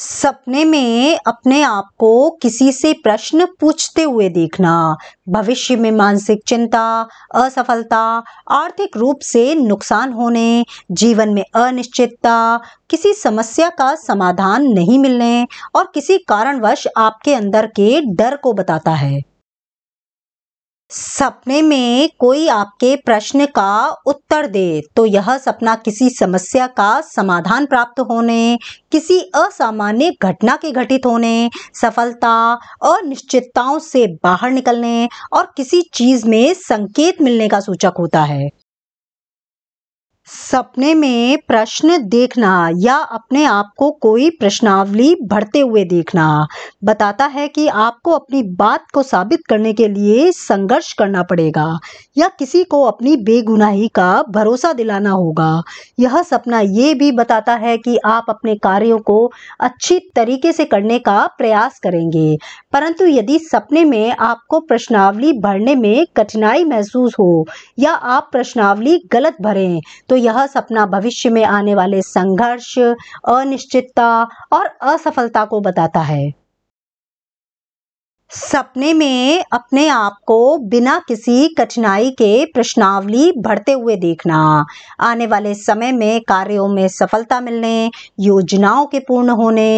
सपने में अपने आप को किसी से प्रश्न पूछते हुए देखना भविष्य में मानसिक चिंता असफलता आर्थिक रूप से नुकसान होने जीवन में अनिश्चितता किसी समस्या का समाधान नहीं मिलने और किसी कारणवश आपके अंदर के डर को बताता है सपने में कोई आपके प्रश्न का उत्तर दे तो यह सपना किसी समस्या का समाधान प्राप्त होने किसी असामान्य घटना के घटित होने सफलता और निश्चितताओं से बाहर निकलने और किसी चीज में संकेत मिलने का सूचक होता है सपने में प्रश्न देखना या अपने आप को कोई प्रश्नावली भरते हुए देखना बताता है कि आपको अपनी बात को साबित करने के लिए संघर्ष करना पड़ेगा या किसी को अपनी बेगुनाही का भरोसा दिलाना होगा यह सपना ये भी बताता है कि आप अपने कार्यों को अच्छी तरीके से करने का प्रयास करेंगे परंतु यदि सपने में आपको प्रश्नावली भरने में कठिनाई महसूस हो या आप प्रश्नावली गलत भरें तो यह यह सपना भविष्य में आने वाले संघर्ष अनिश्चितता और असफलता को बताता है सपने में अपने आप को बिना किसी कठिनाई के प्रश्नावली भरते हुए देखना आने वाले समय में कार्यों में सफलता मिलने योजनाओं के पूर्ण होने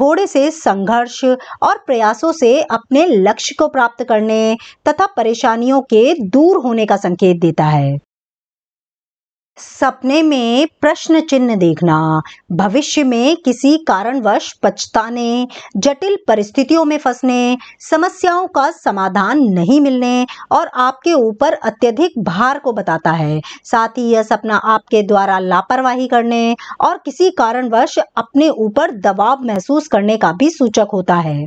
थोड़े से संघर्ष और प्रयासों से अपने लक्ष्य को प्राप्त करने तथा परेशानियों के दूर होने का संकेत देता है सपने में प्रश्न चिन्ह देखना भविष्य में किसी कारणवश पछताने जटिल परिस्थितियों में फंसने समस्याओं का समाधान नहीं मिलने और आपके ऊपर अत्यधिक भार को बताता है साथ ही यह सपना आपके द्वारा लापरवाही करने और किसी कारणवश अपने ऊपर दबाव महसूस करने का भी सूचक होता है